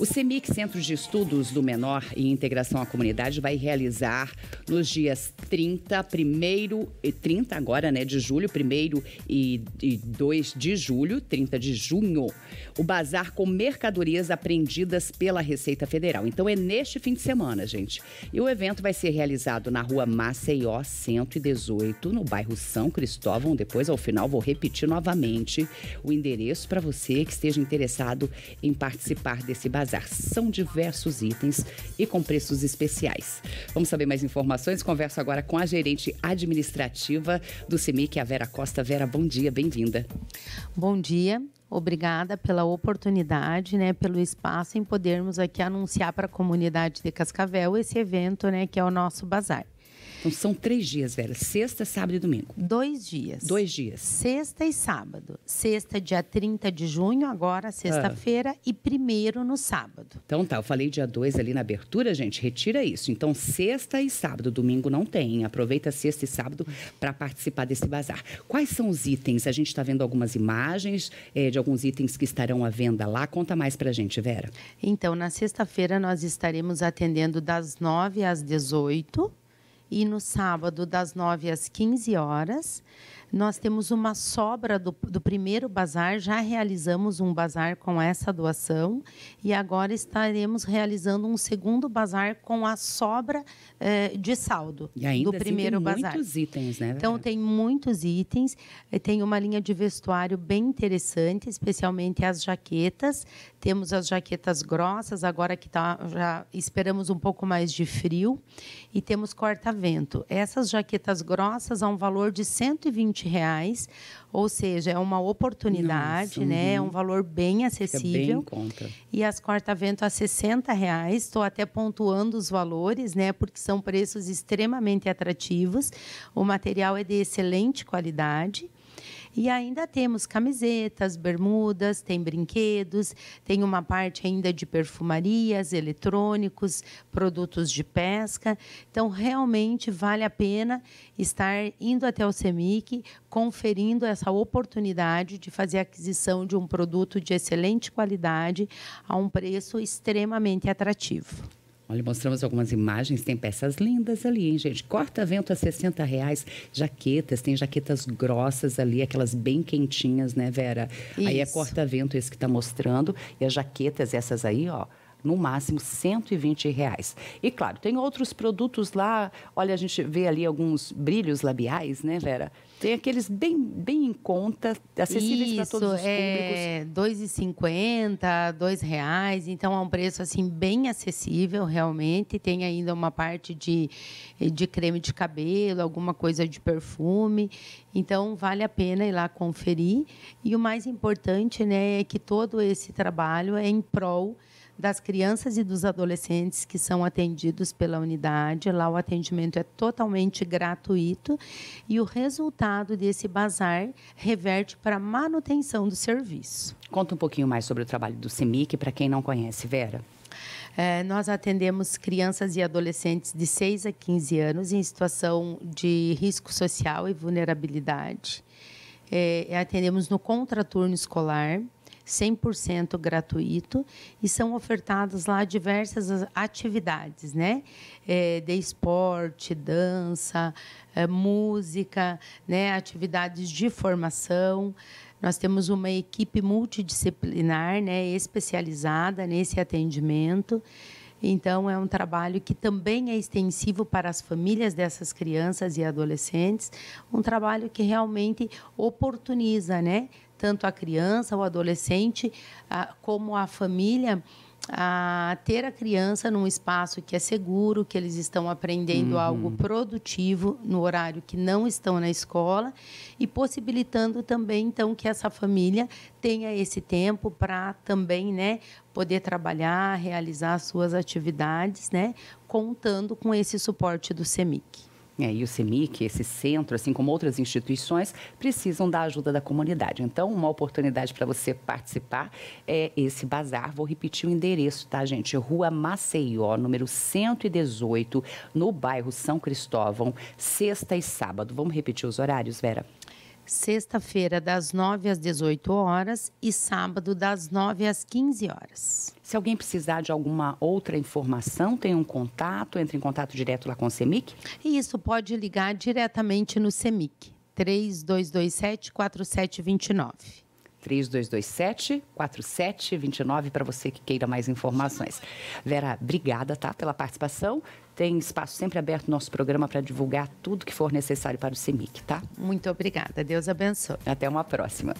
O CEMIC, Centro de Estudos do Menor e Integração à Comunidade, vai realizar nos dias 30, 1 e 30 agora, né, de julho, 1 e, 2 de julho, 30 de junho, o bazar com mercadorias apreendidas pela Receita Federal. Então é neste fim de semana, gente. E o evento vai ser realizado na rua Maceió 118, no bairro São Cristóvão. Depois, ao final, vou repetir novamente o endereço para você que esteja interessado em participar desse bazar bazar. São diversos itens e com preços especiais. Vamos saber mais informações? Converso agora com a gerente administrativa do CIMIC, a Vera Costa. Vera, bom dia, bem-vinda. Bom dia, obrigada pela oportunidade, né, pelo espaço em podermos aqui anunciar para a comunidade de Cascavel esse evento, né, que é o nosso bazar. Então são três dias, Vera. Sexta, sábado e domingo. Dois dias. Dois dias. Sexta e sábado. Sexta, dia 30 de junho, agora sexta-feira, ah. e primeiro no sábado. Então tá, eu falei dia 2 ali na abertura, gente. Retira isso. Então, sexta e sábado, domingo não tem. Aproveita sexta e sábado para participar desse bazar. Quais são os itens? A gente está vendo algumas imagens é, de alguns itens que estarão à venda lá. Conta mais para a gente, Vera. Então, na sexta-feira nós estaremos atendendo das 9 às 18 e no sábado das 9 às 15 horas. Nós temos uma sobra do, do primeiro bazar, já realizamos um bazar com essa doação e agora estaremos realizando um segundo bazar com a sobra eh, de saldo e ainda do assim primeiro tem bazar. Muitos itens, né? Então tem muitos itens, eh, tem uma linha de vestuário bem interessante, especialmente as jaquetas. Temos as jaquetas grossas, agora que tá, já esperamos um pouco mais de frio e temos corta-vento. Essas jaquetas grossas a um valor de 120 20 reais. Ou seja, é uma oportunidade, Nossa, né? É uhum. É um valor bem acessível. bem E as corta-vento a 60 reais. Estou até pontuando os valores, né? Porque são preços extremamente atrativos. O material é de excelente qualidade. E ainda temos camisetas, bermudas, tem brinquedos, tem uma parte ainda de perfumarias, eletrônicos, produtos de pesca. Então, realmente vale a pena estar indo até o CEMIC, conferindo essa oportunidade de fazer a aquisição de um produto de excelente qualidade a um preço extremamente atrativo. Olha, mostramos algumas imagens, tem peças lindas ali, hein, gente? Corta-vento a 60 reais, jaquetas, tem jaquetas grossas ali, aquelas bem quentinhas, né, Vera? Isso. Aí é corta-vento esse que está mostrando, e as jaquetas, essas aí, ó, no máximo 120 reais. E claro, tem outros produtos lá, olha, a gente vê ali alguns brilhos labiais, né, Vera? Tem aqueles bem, bem em conta, acessíveis para todos os é, públicos. Isso, R$ 2,50, R$ reais, então é um preço assim bem acessível realmente. Tem ainda uma parte de, de creme de cabelo, alguma coisa de perfume. Então vale a pena ir lá conferir. E o mais importante, né, é que todo esse trabalho é em prol das crianças e dos adolescentes que são atendidos pela unidade. Lá o atendimento é totalmente gratuito e o resultado desse bazar reverte para a manutenção do serviço. Conta um pouquinho mais sobre o trabalho do CEMIC para quem não conhece, Vera. É, nós atendemos crianças e adolescentes de 6 a 15 anos em situação de risco social e vulnerabilidade. É, atendemos no contraturno escolar, 100% gratuito e são ofertadas lá diversas atividades, né? É, de esporte, dança, é, música, né? Atividades de formação. Nós temos uma equipe multidisciplinar, né? Especializada nesse atendimento. Então, é um trabalho que também é extensivo para as famílias dessas crianças e adolescentes, um trabalho que realmente oportuniza, né? tanto a criança, o adolescente, a, como a família, a ter a criança num espaço que é seguro, que eles estão aprendendo uhum. algo produtivo no horário que não estão na escola e possibilitando também então que essa família tenha esse tempo para também, né, poder trabalhar, realizar suas atividades, né, contando com esse suporte do Semic. É, e o CEMIC, esse centro, assim como outras instituições, precisam da ajuda da comunidade. Então, uma oportunidade para você participar é esse bazar. Vou repetir o endereço, tá, gente? Rua Maceió, número 118, no bairro São Cristóvão, sexta e sábado. Vamos repetir os horários, Vera? sexta-feira das 9 às 18 horas e sábado das 9 às 15 horas. Se alguém precisar de alguma outra informação, tem um contato, entre em contato direto lá com o CEMIC? Isso, pode ligar diretamente no CEMIC, 3227 4729. 3227 4729 para você que queira mais informações. Vera, obrigada, tá, pela participação. Tem espaço sempre aberto no nosso programa para divulgar tudo que for necessário para o CEMIC, tá? Muito obrigada. Deus abençoe. Até uma próxima.